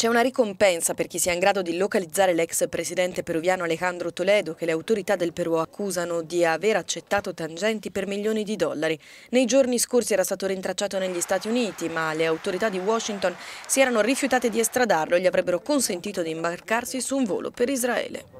C'è una ricompensa per chi sia in grado di localizzare l'ex presidente peruviano Alejandro Toledo che le autorità del Perù accusano di aver accettato tangenti per milioni di dollari. Nei giorni scorsi era stato rintracciato negli Stati Uniti, ma le autorità di Washington si erano rifiutate di estradarlo e gli avrebbero consentito di imbarcarsi su un volo per Israele.